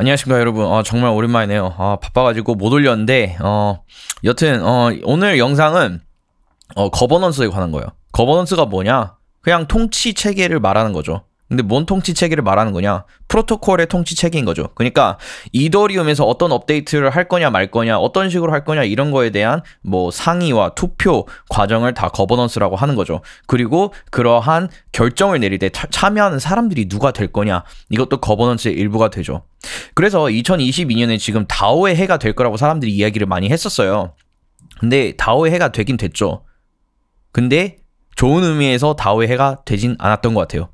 안녕하십니까 여러분 어, 정말 오랜만이네요 아, 바빠가지고 못 올렸는데 어, 여튼 어, 오늘 영상은 어, 거버넌스에 관한 거예요 거버넌스가 뭐냐 그냥 통치 체계를 말하는 거죠 근데 뭔 통치 체계를 말하는 거냐? 프로토콜의 통치 체계인 거죠. 그러니까 이더리움에서 어떤 업데이트를 할 거냐 말 거냐, 어떤 식으로 할 거냐 이런 거에 대한 뭐 상의와 투표 과정을 다 거버넌스라고 하는 거죠. 그리고 그러한 결정을 내릴 때 참여하는 사람들이 누가 될 거냐 이것도 거버넌스의 일부가 되죠. 그래서 2022년에 지금 다오의 해가 될 거라고 사람들이 이야기를 많이 했었어요. 근데 다오의 해가 되긴 됐죠. 근데 좋은 의미에서 다오의 해가 되진 않았던 것 같아요.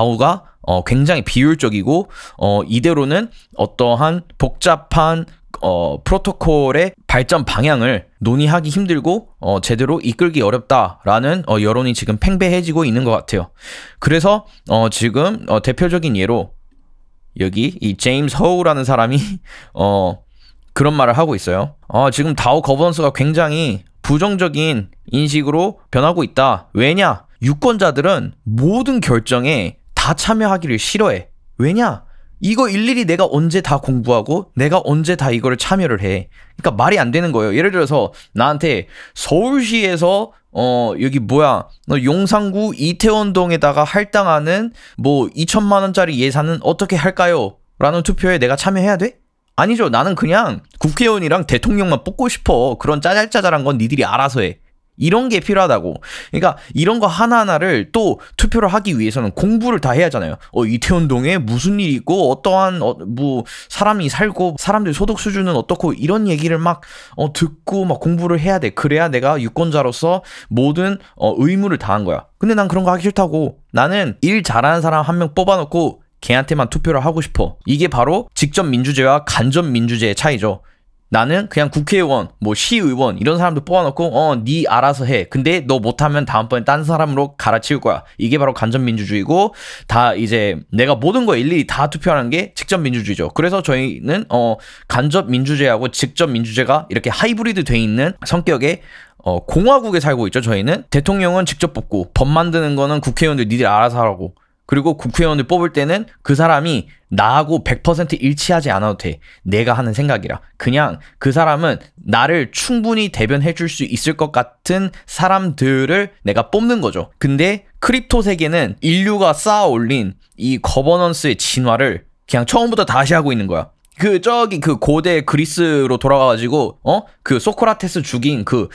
좌우가 어, 굉장히 비율적이고 어, 이대로는 어떠한 복잡한 어, 프로토콜의 발전 방향을 논의하기 힘들고 어, 제대로 이끌기 어렵다라는 어, 여론이 지금 팽배해지고 있는 것 같아요. 그래서 어, 지금 어, 대표적인 예로 여기 이 제임스 허우라는 사람이 어, 그런 말을 하고 있어요. 어, 지금 다오 거버넌스가 굉장히 부정적인 인식으로 변하고 있다. 왜냐? 유권자들은 모든 결정에 다 참여하기를 싫어해. 왜냐? 이거 일일이 내가 언제 다 공부하고 내가 언제 다 이거를 참여를 해. 그러니까 말이 안 되는 거예요. 예를 들어서 나한테 서울시에서 어 여기 뭐야 용산구 이태원동에다가 할당하는 뭐 2천만 원짜리 예산은 어떻게 할까요? 라는 투표에 내가 참여해야 돼? 아니죠. 나는 그냥 국회의원이랑 대통령만 뽑고 싶어. 그런 짜잘짜잘한 건 니들이 알아서 해. 이런 게 필요하다고. 그러니까 이런 거 하나하나를 또 투표를 하기 위해서는 공부를 다 해야 하잖아요. 어, 이태원동에 무슨 일이 있고 어떠한 어, 뭐 사람이 살고 사람들 소득 수준은 어떻고 이런 얘기를 막 어, 듣고 막 공부를 해야 돼. 그래야 내가 유권자로서 모든 어, 의무를 다한 거야. 근데 난 그런 거 하기 싫다고. 나는 일 잘하는 사람 한 명 뽑아놓고 걔한테만 투표를 하고 싶어. 이게 바로 직접 민주제와 간접 민주제의 차이죠. 나는 그냥 국회의원, 뭐 시의원 이런 사람도 뽑아놓고 어 네 알아서 해. 근데 너 못하면 다음번에 딴 사람으로 갈아치울 거야. 이게 바로 간접 민주주의고 다 이제 내가 모든 거 일일이 다 투표하는 게 직접 민주주의죠. 그래서 저희는 어 간접 민주제하고 직접 민주제가 이렇게 하이브리드 돼 있는 성격의 어 공화국에 살고 있죠. 저희는 대통령은 직접 뽑고 법 만드는 거는 국회의원들 니들 알아서 하라고. 그리고 국회의원을 뽑을 때는 그 사람이 나하고 100% 일치하지 않아도 돼. 내가 하는 생각이라. 그냥 그 사람은 나를 충분히 대변해 줄 수 있을 것 같은 사람들을 내가 뽑는 거죠. 근데 크립토 세계는 인류가 쌓아 올린 이 거버넌스의 진화를 그냥 처음부터 다시 하고 있는 거야. 그 저기 그 고대 그리스로 돌아가가지고 어그 소크라테스 죽인 그그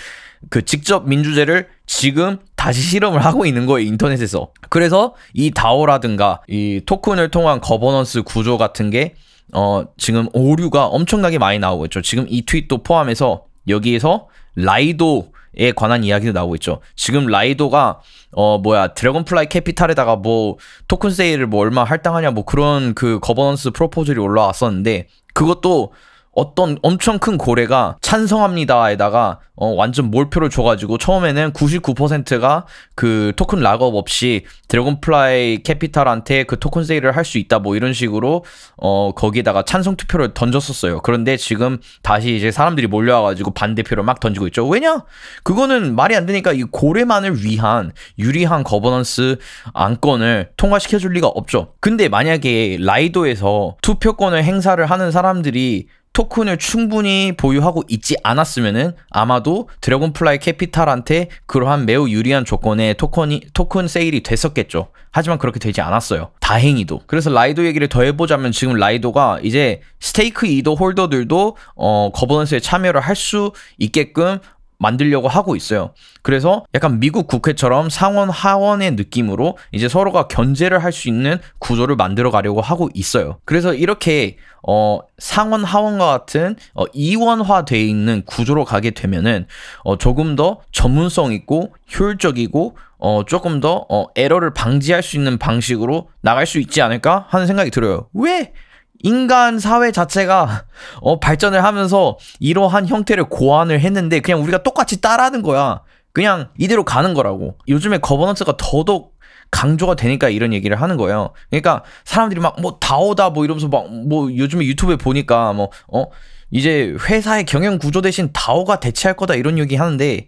그 직접 민주제를 지금 다시 실험을 하고 있는 거예요 인터넷에서 그래서 이 다오라든가 이 토큰을 통한 거버넌스 구조 같은 게 어, 지금 오류가 엄청나게 많이 나오고 있죠 지금 이 트윗도 포함해서 여기에서 라이도 에 관한 이야기도 나오고 있죠. 지금 라이도가 어 뭐야 드래곤플라이 캐피탈에다가 뭐 토큰 세일을 뭐 얼마 할당하냐 뭐 그런 그 거버넌스 프로포즈를 올라왔었는데 그것도 어떤 엄청 큰 고래가 찬성합니다에다가 어, 완전 몰표를 줘가지고 처음에는 99%가 그 토큰 락업 없이 드래곤플라이 캐피탈한테 그 토큰 세일을 할 수 있다 뭐 이런 식으로 어, 거기다가 에 찬성 투표를 던졌었어요. 그런데 지금 다시 이제 사람들이 몰려와가지고 반대표를 막 던지고 있죠. 왜냐? 그거는 말이 안 되니까 이 고래만을 위한 유리한 거버넌스 안건을 통과시켜줄 리가 없죠. 근데 만약에 라이도에서 투표권을 행사를 하는 사람들이 토큰을 충분히 보유하고 있지 않았으면은 아마도 드래곤플라이 캐피탈한테 그러한 매우 유리한 조건의 토큰이 토큰 세일이 됐었겠죠. 하지만 그렇게 되지 않았어요. 다행히도. 그래서 라이도 얘기를 더 해보자면 지금 라이도가 이제 스테이크 이더 홀더들도 어, 거버넌스에 참여를 할 수 있게끔 만들려고 하고 있어요. 그래서 약간 미국 국회처럼 상원 하원의 느낌으로 이제 서로가 견제를 할 수 있는 구조를 만들어 가려고 하고 있어요. 그래서 이렇게 어, 상원 하원과 같은 어, 이원화돼 있는 구조로 가게 되면은 어, 조금 더 전문성 있고 효율적이고 어, 조금 더 어, 에러를 방지할 수 있는 방식으로 나갈 수 있지 않을까 하는 생각이 들어요. 왜 인간 사회 자체가 어, 발전을 하면서 이러한 형태를 고안을 했는데 그냥 우리가 똑같이 따라하는 거야. 그냥 이대로 가는 거라고. 요즘에 거버넌스가 더더욱 강조가 되니까 이런 얘기를 하는 거예요. 그러니까 사람들이 막 뭐 다오다 뭐 이러면서 막 뭐 요즘에 유튜브에 보니까 뭐 어 이제 회사의 경영 구조 대신 다오가 대체할 거다 이런 얘기 하는데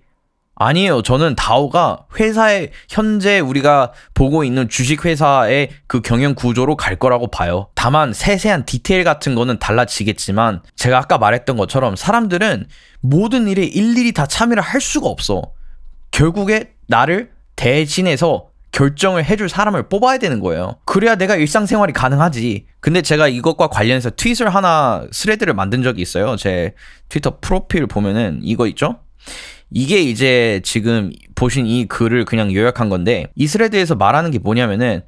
아니에요. 저는 다오가 회사의 현재 우리가 보고 있는 주식회사의 그 경영 구조로 갈 거라고 봐요. 다만 세세한 디테일 같은 거는 달라지겠지만 제가 아까 말했던 것처럼 사람들은 모든 일에 일일이 다 참여를 할 수가 없어. 결국에 나를 대신해서 결정을 해줄 사람을 뽑아야 되는 거예요. 그래야 내가 일상생활이 가능하지. 근데 제가 이것과 관련해서 트윗을 하나 스레드를 만든 적이 있어요. 제 트위터 프로필 보면은 이거 있죠? 이게 이제 지금 보신 이 글을 그냥 요약한 건데 이 스레드에서 말하는 게 뭐냐면은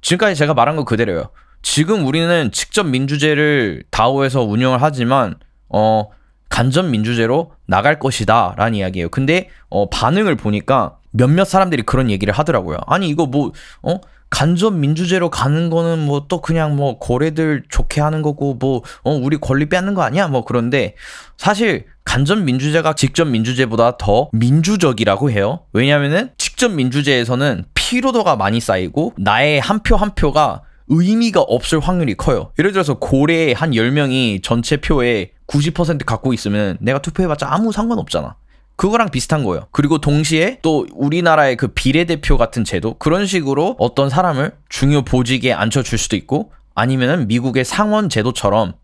지금까지 제가 말한 거 그대로예요. 지금 우리는 직접 민주제를 다오에서 운영을 하지만 어 간접 민주제로 나갈 것이다 라는 이야기예요. 근데 어 반응을 보니까 몇몇 사람들이 그런 얘기를 하더라고요. 아니 이거 뭐 어? 간접 민주제로 가는 거는 뭐 또 그냥 뭐 거래들 좋게 하는 거고 뭐 어, 우리 권리 빼앗는 거 아니야 뭐 그런데 사실 간접 민주제가 직접 민주제보다 더 민주적이라고 해요. 왜냐면은 직접 민주제에서는 피로도가 많이 쌓이고 나의 한 표한 한 표가 의미가 없을 확률이 커요. 예를 들어서 고래 한 10명이 전체 표에 90% 갖고 있으면 내가 투표해봤자 아무 상관없잖아. 그거랑 비슷한 거예요. 그리고 동시에 또 우리나라의 그 비례대표 같은 제도 그런 식으로 어떤 사람을 중요 보직에 앉혀줄 수도 있고 아니면은 미국의 상원 제도처럼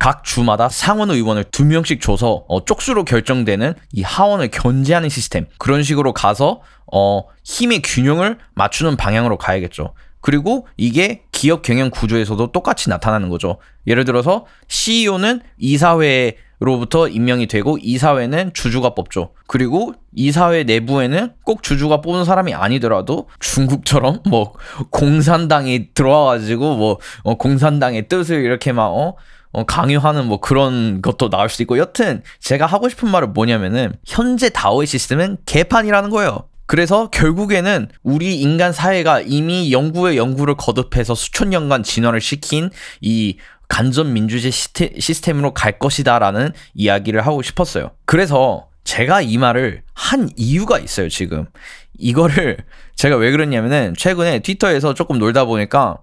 각 주마다 상원 의원을 두 명씩 줘서 어, 쪽수로 결정되는 이 하원을 견제하는 시스템 그런 식으로 가서 어, 힘의 균형을 맞추는 방향으로 가야겠죠. 그리고 이게 기업 경영 구조에서도 똑같이 나타나는 거죠. 예를 들어서 CEO는 이사회에 로부터 임명이 되고 이사회는 주주가 뽑죠. 그리고 이사회 내부에는 꼭 주주가 뽑은 사람이 아니더라도 중국처럼 뭐 공산당이 들어와가지고 뭐어 공산당의 뜻을 이렇게 막 어? 어, 강요하는 뭐 그런 것도 나올 수 있고 여튼 제가 하고 싶은 말은 뭐냐면은 현재 다오의 시스템은 개판이라는 거예요. 그래서 결국에는 우리 인간 사회가 이미 연구의 연구를 거듭해서 수천 년간 진화를 시킨 이 간접 민주주의 시스템으로 갈 것이다라는 이야기를 하고 싶었어요. 그래서 제가 이 말을 한 이유가 있어요, 지금. 이거를 제가 왜 그랬냐면은 최근에 트위터에서 조금 놀다 보니까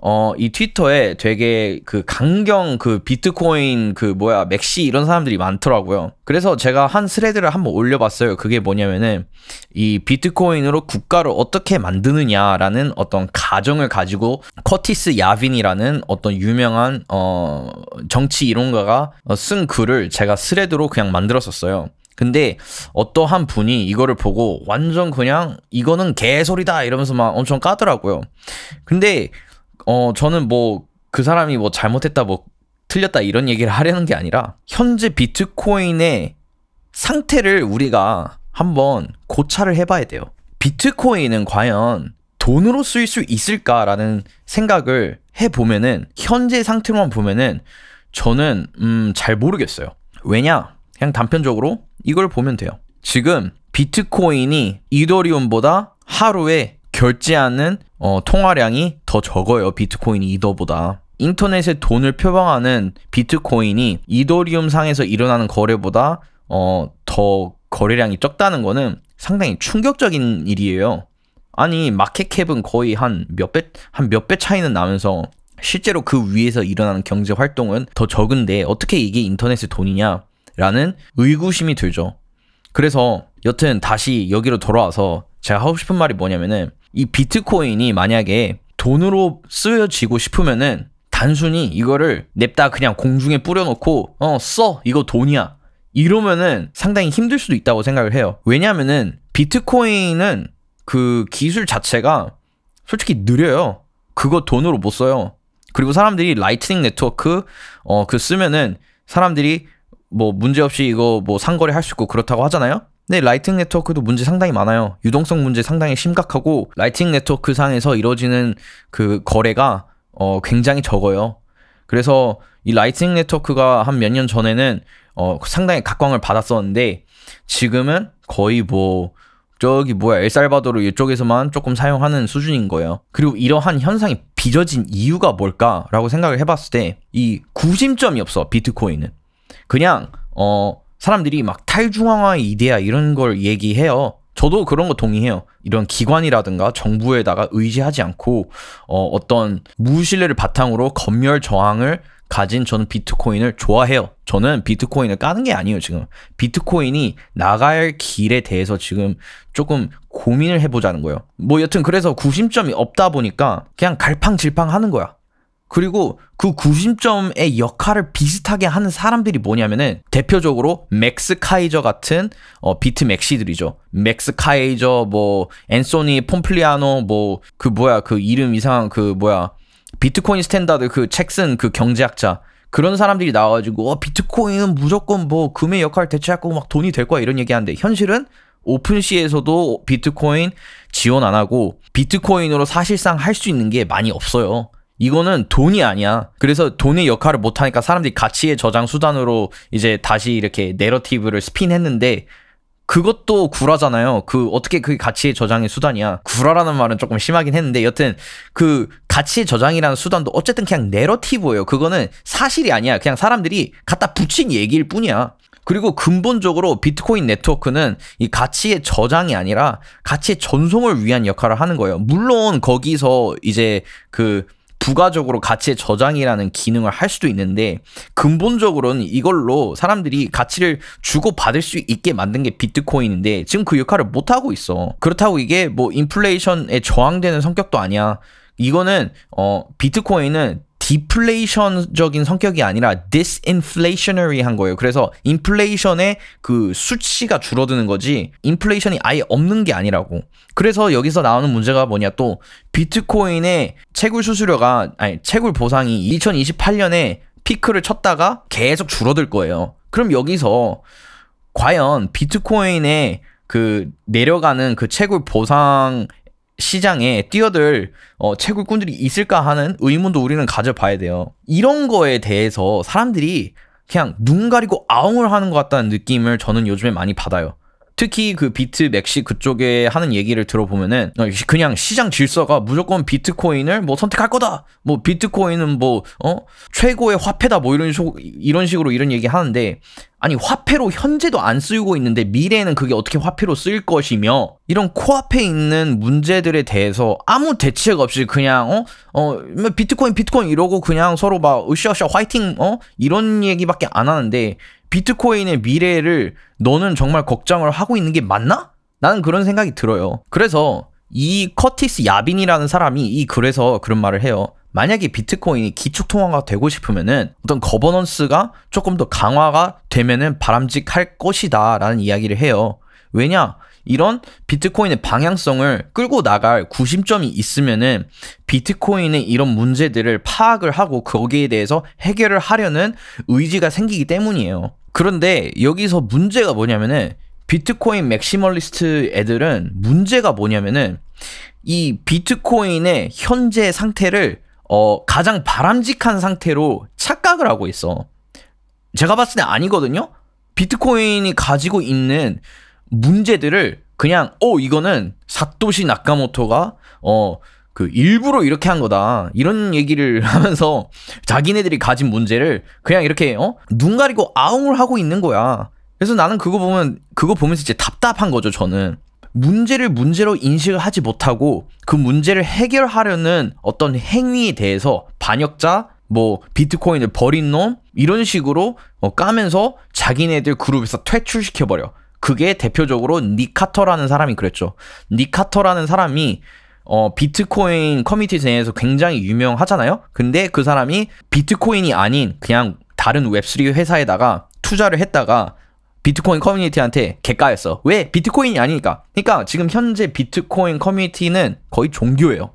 어 이 트위터에 되게 그 강경 그 비트코인 그 뭐야 맥시 이런 사람들이 많더라고요. 그래서 제가 한 스레드를 한번 올려봤어요. 그게 뭐냐면은 이 비트코인으로 국가를 어떻게 만드느냐라는 어떤 가정을 가지고 커티스 야빈이라는 어떤 유명한 어 정치 이론가가 쓴 글을 제가 스레드로 그냥 만들었었어요. 근데 어떠한 분이 이거를 보고 완전 그냥 이거는 개소리다 이러면서 막 엄청 까더라고요. 근데 어 저는 뭐 그 사람이 뭐 잘못했다 뭐 틀렸다 이런 얘기를 하려는 게 아니라 현재 비트코인의 상태를 우리가 한번 고찰을 해봐야 돼요. 비트코인은 과연 돈으로 쓰일 수 있을까라는 생각을 해보면은 현재 상태로만 보면은 저는 음잘 모르겠어요. 왜냐? 그냥 단편적으로 이걸 보면 돼요. 지금 비트코인이 이더리움보다 하루에 결제하는 어, 통화량이 더 적어요. 비트코인이 이더보다. 인터넷에 돈을 표방하는 비트코인이 이더리움 상에서 일어나는 거래보다 어, 더 거래량이 적다는 거는 상당히 충격적인 일이에요. 아니 마켓캡은 거의 한 몇 배 한 몇 배 차이는 나면서 실제로 그 위에서 일어나는 경제 활동은 더 적은데 어떻게 이게 인터넷의 돈이냐 라는 의구심이 들죠. 그래서 여튼 다시 여기로 돌아와서 제가 하고 싶은 말이 뭐냐면은 이 비트코인이 만약에 돈으로 쓰여지고 싶으면은 단순히 이거를 냅다 그냥 공중에 뿌려놓고 어 써 이거 돈이야 이러면은 상당히 힘들 수도 있다고 생각을 해요 왜냐면은 비트코인은 그 기술 자체가 솔직히 느려요 그거 돈으로 못 써요 그리고 사람들이 라이트닝 네트워크 어그 쓰면은 사람들이 뭐 문제없이 이거 뭐 상거래 할 수 있고 그렇다고 하잖아요? 근데 네, 라이팅 네트워크도 문제 상당히 많아요. 유동성 문제 상당히 심각하고 라이팅 네트워크 상에서 이루어지는 그 거래가 어 굉장히 적어요. 그래서 이 라이팅 네트워크가 한 몇 년 전에는 어 상당히 각광을 받았었는데 지금은 거의 뭐 저기 뭐야 엘살바도르 이쪽에서만 조금 사용하는 수준인 거예요. 그리고 이러한 현상이 빚어진 이유가 뭘까라고 생각을 해봤을 때 이 구심점이 없어 비트코인은. 그냥 어 사람들이 막 탈중앙화 이데아 이런 걸 얘기해요. 저도 그런 거 동의해요. 이런 기관이라든가 정부에다가 의지하지 않고 어, 어떤 무신뢰를 바탕으로 검열 저항을 가진 저는 비트코인을 좋아해요. 저는 비트코인을 까는 게 아니에요, 지금. 비트코인이 나갈 길에 대해서 지금 조금 고민을 해보자는 거예요. 뭐 여튼 그래서 구심점이 없다 보니까 그냥 갈팡질팡 하는 거야. 그리고 그 구심점의 역할을 비슷하게 하는 사람들이 뭐냐면은 대표적으로 맥스 카이저 같은 어, 비트 맥시들이죠. 맥스 카이저 뭐 앤소니 폼플리아노 뭐 그 뭐야 그 이름 이상한 그 뭐야 비트코인 스탠다드 그 책쓴그 그 경제학자 그런 사람들이 나와가지고 어, 비트코인은 무조건 뭐 금의 역할 대체할 거고 막 돈이 될 거야 이런 얘기하는데 현실은 오픈시에서도 비트코인 지원 안 하고 비트코인으로 사실상 할 수 있는 게 많이 없어요. 이거는 돈이 아니야. 그래서 돈의 역할을 못하니까 사람들이 가치의 저장 수단으로 이제 다시 이렇게 내러티브를 스핀했는데 그것도 구라잖아요. 그 어떻게 그게 가치의 저장의 수단이야. 구라라는 말은 조금 심하긴 했는데 여튼 그 가치의 저장이라는 수단도 어쨌든 그냥 내러티브예요. 그거는 사실이 아니야. 그냥 사람들이 갖다 붙인 얘기일 뿐이야. 그리고 근본적으로 비트코인 네트워크는 이 가치의 저장이 아니라 가치의 전송을 위한 역할을 하는 거예요. 물론 거기서 이제 그 부가적으로 가치의 저장이라는 기능을 할 수도 있는데 근본적으로는 이걸로 사람들이 가치를 주고 받을 수 있게 만든 게 비트코인인데 지금 그 역할을 못 하고 있어. 그렇다고 이게 뭐 인플레이션에 저항되는 성격도 아니야. 이거는 어 비트코인은 디플레이션적인 성격이 아니라 디스인플레이셔너리한 거예요. 그래서 인플레이션의 그 수치가 줄어드는 거지 인플레이션이 아예 없는 게 아니라고. 그래서 여기서 나오는 문제가 뭐냐 또 비트코인의 채굴 수수료가 아니 채굴 보상이 2028년에 피크를 쳤다가 계속 줄어들 거예요. 그럼 여기서 과연 비트코인의 그 내려가는 그 채굴 보상 시장에 뛰어들 어, 채굴꾼들이 있을까 하는 의문도 우리는 가져봐야 돼요. 이런 거에 대해서 사람들이 그냥 눈 가리고 아웅을 하는 것 같다는 느낌을 저는 요즘에 많이 받아요. 특히 그 비트 맥시 그쪽에 하는 얘기를 들어보면은 어, 그냥 시장 질서가 무조건 비트코인을 뭐 선택할 거다. 뭐 비트코인은 뭐 어? 최고의 화폐다. 뭐 이런 소, 이런 식으로 이런 얘기 하는데 아니 화폐로 현재도 안 쓰이고 있는데 미래에는 그게 어떻게 화폐로 쓰일 것이며 이런 코앞에 있는 문제들에 대해서 아무 대책 없이 그냥 어? 어 뭐 비트코인 비트코인 이러고 그냥 서로 막 으쌰으쌰 화이팅 어? 이런 얘기밖에 안 하는데 비트코인의 미래를 너는 정말 걱정을 하고 있는 게 맞나? 나는 그런 생각이 들어요. 그래서 이 커티스 야빈이라는 사람이 이 글에서 그런 말을 해요. 만약에 비트코인이 기축통화가 되고 싶으면은 어떤 거버넌스가 조금 더 강화가 되면은 바람직할 것이다 라는 이야기를 해요. 왜냐? 이런 비트코인의 방향성을 끌고 나갈 구심점이 있으면은 비트코인의 이런 문제들을 파악을 하고 거기에 대해서 해결을 하려는 의지가 생기기 때문이에요. 그런데 여기서 문제가 뭐냐면은 비트코인 맥시멀리스트 애들은 문제가 뭐냐면은 이 비트코인의 현재 상태를 어, 가장 바람직한 상태로 착각을 하고 있어. 제가 봤을 때 아니거든요? 비트코인이 가지고 있는 문제들을 그냥 어 이거는 사토시 나카모토가 어 그 일부러 이렇게 한 거다 이런 얘기를 하면서 자기네들이 가진 문제를 그냥 이렇게 어 눈 가리고 아웅을 하고 있는 거야. 그래서 나는 그거 보면 그거 보면서 이제 답답한 거죠 저는 문제를 문제로 인식을 하지 못하고 그 문제를 해결하려는 어떤 행위에 대해서 반역자 뭐 비트코인을 버린 놈 이런 식으로 어, 까면서 자기네들 그룹에서 퇴출시켜버려. 그게 대표적으로 니카터라는 사람이 그랬죠. 니카터라는 사람이 어, 비트코인 커뮤니티 내에서 굉장히 유명하잖아요. 근데 그 사람이 비트코인이 아닌 그냥 다른 웹3 회사에다가 투자를 했다가 비트코인 커뮤니티한테 개가였어. 왜? 비트코인이 아니니까. 그러니까 지금 현재 비트코인 커뮤니티는 거의 종교예요.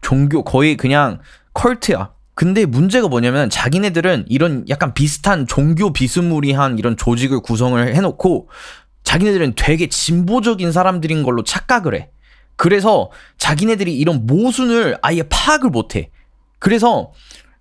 종교 거의 그냥 컬트야. 근데 문제가 뭐냐면 자기네들은 이런 약간 비슷한 종교 비스무리한 이런 조직을 구성을 해놓고 자기네들은 되게 진보적인 사람들인 걸로 착각을 해. 그래서 자기네들이 이런 모순을 아예 파악을 못 해. 그래서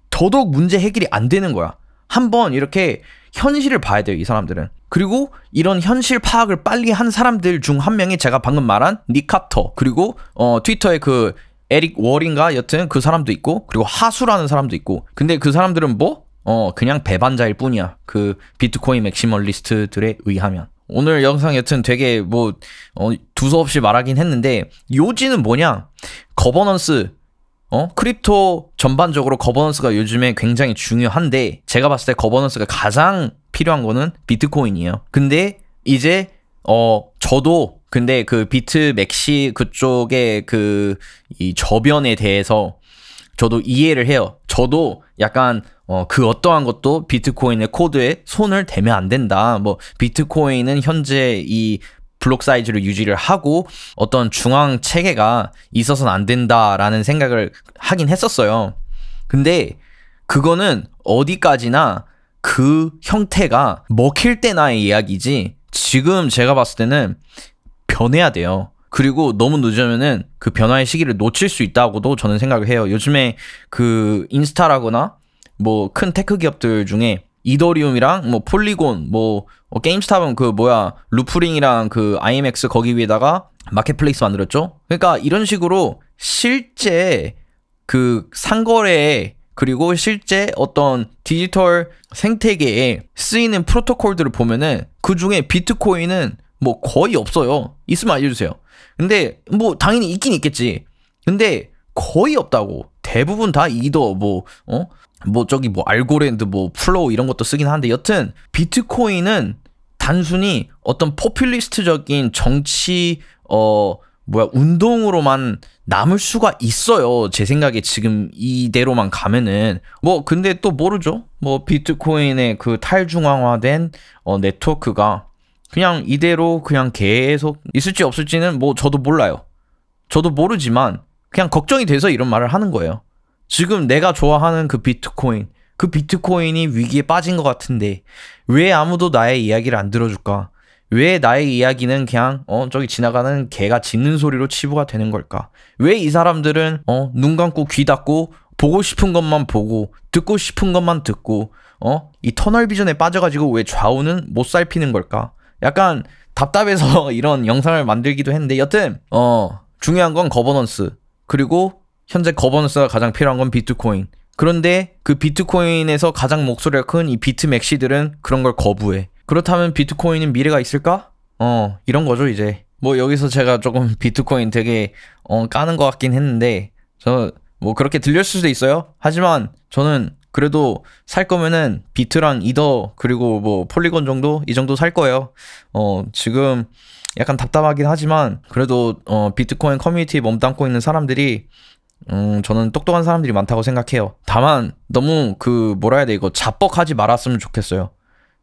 더더욱 문제 해결이 안 되는 거야. 한번 이렇게 현실을 봐야 돼요, 이 사람들은. 그리고 이런 현실 파악을 빨리 한 사람들 중 한 명이 제가 방금 말한 니카터, 그리고 어, 트위터에그 에릭 월인가 여튼 그 사람도 있고, 그리고 하수라는 사람도 있고. 근데 그 사람들은 뭐? 어, 그냥 배반자일 뿐이야. 그 비트코인 맥시멀리스트들에 의하면. 오늘 영상 여튼 되게 뭐 어, 두서없이 말하긴 했는데 요지는 뭐냐? 거버넌스 어? 크립토 전반적으로 거버넌스가 요즘에 굉장히 중요한데 제가 봤을 때 거버넌스가 가장 필요한 거는 비트코인이에요. 근데 이제 어 저도 근데 그 비트 맥시 그쪽에그이 저변에 대해서 저도 이해를 해요. 저도 약간 어, 그 어떠한 것도 비트코인의 코드에 손을 대면 안 된다. 뭐, 비트코인은 현재 이 블록 사이즈를 유지를 하고 어떤 중앙 체계가 있어서는 안 된다라는 생각을 하긴 했었어요. 근데 그거는 어디까지나 그 형태가 먹힐 때나의 이야기지 지금 제가 봤을 때는 변해야 돼요. 그리고 너무 늦으면은 그 변화의 시기를 놓칠 수 있다고도 저는 생각을 해요. 요즘에 그 인스타라거나 뭐큰 테크 기업들 중에 이더리움이랑 뭐 폴리곤 뭐 어, 게임스탑은 그 뭐야 루프링이랑 그 IMX 거기 위에다가 마켓플레이스 만들었죠. 그러니까 이런 식으로 실제 그 상거래에 그리고 실제 어떤 디지털 생태계에 쓰이는 프로토콜들을 보면은 그 중에 비트코인은 뭐 거의 없어요. 있으면 알려주세요. 근데 뭐 당연히 있긴 있겠지. 근데 거의 없다고. 대부분 다 이더 뭐 어? 뭐 저기 뭐 알고랜드 뭐 플로우 이런 것도 쓰긴 하는데 여튼 비트코인은 단순히 어떤 포퓰리스트적인 정치 어 뭐야 운동으로만 남을 수가 있어요 제 생각에 지금 이대로만 가면은 뭐 근데 또 모르죠 뭐 비트코인의 그 탈중앙화된 어 네트워크가 그냥 이대로 그냥 계속 있을지 없을지는 뭐 저도 몰라요 저도 모르지만 그냥 걱정이 돼서 이런 말을 하는 거예요 지금 내가 좋아하는 그 비트코인, 그 비트코인이 위기에 빠진 것 같은데 왜 아무도 나의 이야기를 안 들어줄까? 왜 나의 이야기는 그냥 어 저기 지나가는 개가 짖는 소리로 치부가 되는 걸까? 왜 이 사람들은 어눈 감고 귀 닫고 보고 싶은 것만 보고 듣고 싶은 것만 듣고 어이 터널 비전에 빠져가지고 왜 좌우는 못 살피는 걸까? 약간 답답해서 이런 영상을 만들기도 했는데 여튼 어 중요한 건 거버넌스 그리고 현재 거버넌스가 가장 필요한 건 비트코인. 그런데 그 비트코인에서 가장 목소리가 큰 이 비트맥시들은 그런 걸 거부해. 그렇다면 비트코인은 미래가 있을까? 어, 이런 거죠, 이제. 뭐 여기서 제가 조금 비트코인 되게 어, 까는 것 같긴 했는데 저 뭐 그렇게 들렸을 수도 있어요. 하지만 저는 그래도 살 거면은 비트랑 이더 그리고 뭐 폴리곤 정도 이 정도 살 거예요. 어 지금 약간 답답하긴 하지만 그래도 어 비트코인 커뮤니티에 몸담고 있는 사람들이 음, 저는 똑똑한 사람들이 많다고 생각해요. 다만 너무 그 뭐라 해야 돼 이거 자뻑하지 말았으면 좋겠어요.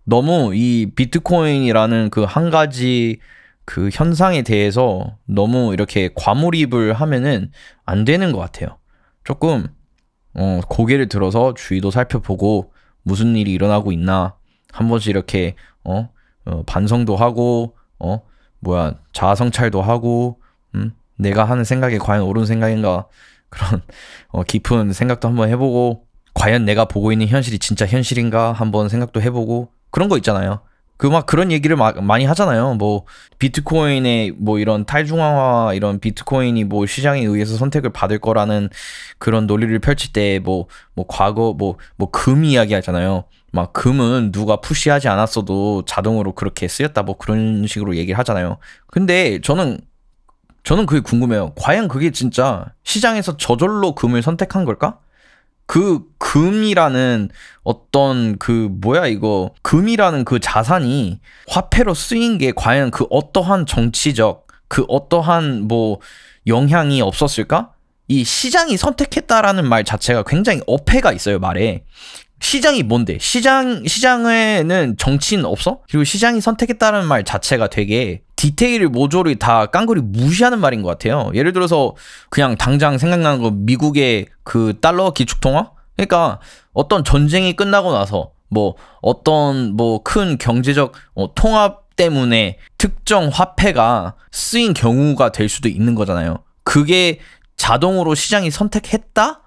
너무 이 비트코인이라는 그 한 가지 그 현상에 대해서 너무 이렇게 과몰입을 하면은 안 되는 것 같아요. 조금 어, 고개를 들어서 주위도 살펴보고 무슨 일이 일어나고 있나 한 번씩 이렇게 어, 어 반성도 하고 어 뭐야 자아성찰도 하고 음 내가 하는 생각이 과연 옳은 생각인가 그런 어, 깊은 생각도 한번 해보고 과연 내가 보고 있는 현실이 진짜 현실인가 한번 생각도 해보고 그런 거 있잖아요. 그 막 그런 얘기를 마, 많이 하잖아요. 뭐 비트코인의 뭐 이런 탈중앙화 이런 비트코인이 뭐 시장에 의해서 선택을 받을 거라는 그런 논리를 펼칠 때 뭐뭐 뭐 과거 뭐뭐금 이야기 하잖아요. 막 금은 누가 푸시하지 않았어도 자동으로 그렇게 쓰였다 뭐 그런 식으로 얘기를 하잖아요. 근데 저는 저는 그게 궁금해요. 과연 그게 진짜 시장에서 저절로 금을 선택한 걸까? 그 금이라는 어떤 그 뭐야 이거 금이라는 그 자산이 화폐로 쓰인 게 과연 그 어떠한 정치적 그 어떠한 뭐 영향이 없었을까? 이 시장이 선택했다라는 말 자체가 굉장히 어폐가 있어요 말에 시장이 뭔데 시장 시장에는 정치는 없어 그리고 시장이 선택했다는 말 자체가 되게 디테일 모조리 다 깡그리 무시하는 말인 것 같아요. 예를 들어서 그냥 당장 생각나는 거 미국의 그 달러 기축통화? 그러니까 어떤 전쟁이 끝나고 나서 뭐 어떤 뭐 큰 경제적 어, 통합 때문에 특정 화폐가 쓰인 경우가 될 수도 있는 거잖아요. 그게 자동으로 시장이 선택했다?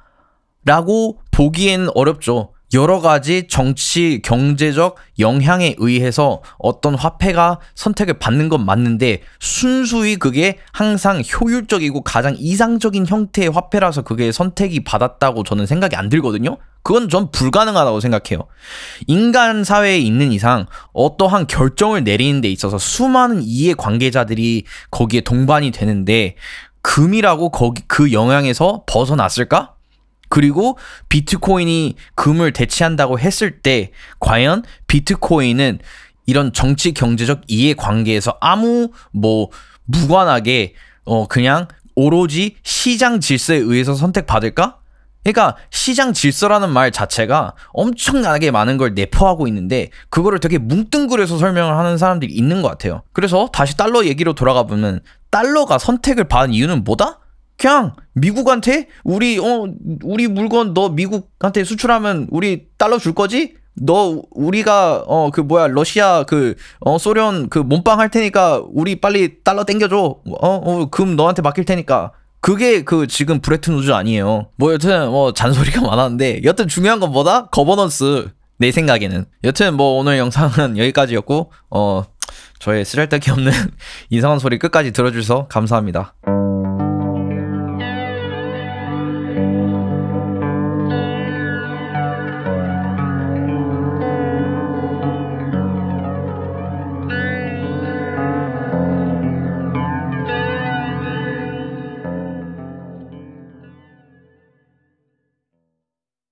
라고 보기엔 어렵죠. 여러 가지 정치, 경제적 영향에 의해서 어떤 화폐가 선택을 받는 건 맞는데 순수히 그게 항상 효율적이고 가장 이상적인 형태의 화폐라서 그게 선택이 받았다고 저는 생각이 안 들거든요. 그건 전 불가능하다고 생각해요. 인간 사회에 있는 이상 어떠한 결정을 내리는 데 있어서 수많은 이해 관계자들이 거기에 동반이 되는데 금이라고 거기 그 영향에서 벗어났을까? 그리고 비트코인이 금을 대체한다고 했을 때 과연 비트코인은 이런 정치 경제적 이해 관계에서 아무 뭐 무관하게 어 그냥 오로지 시장 질서에 의해서 선택받을까? 그러니까 시장 질서라는 말 자체가 엄청나게 많은 걸 내포하고 있는데 그거를 되게 뭉뚱그려서 설명을 하는 사람들이 있는 것 같아요. 그래서 다시 달러 얘기로 돌아가 보면 달러가 선택을 받은 이유는 뭐다? 그냥 미국한테 우리 어 우리 물건 너 미국한테 수출하면 우리 달러 줄 거지? 너 우리가 어 그 뭐야 러시아 그어 소련 그 몸빵 할 테니까 우리 빨리 달러 땡겨줘 어금 어, 어 너한테 맡길 테니까 그게 그 지금 브레튼 우즈 아니에요 뭐 여튼 뭐 잔소리가 많았는데 여튼 중요한 건 뭐다 거버넌스 내 생각에는 여튼 뭐 오늘 영상은 여기까지였고 어 저의 쓰잘데기 없는 이상한 소리 끝까지 들어주셔서 감사합니다.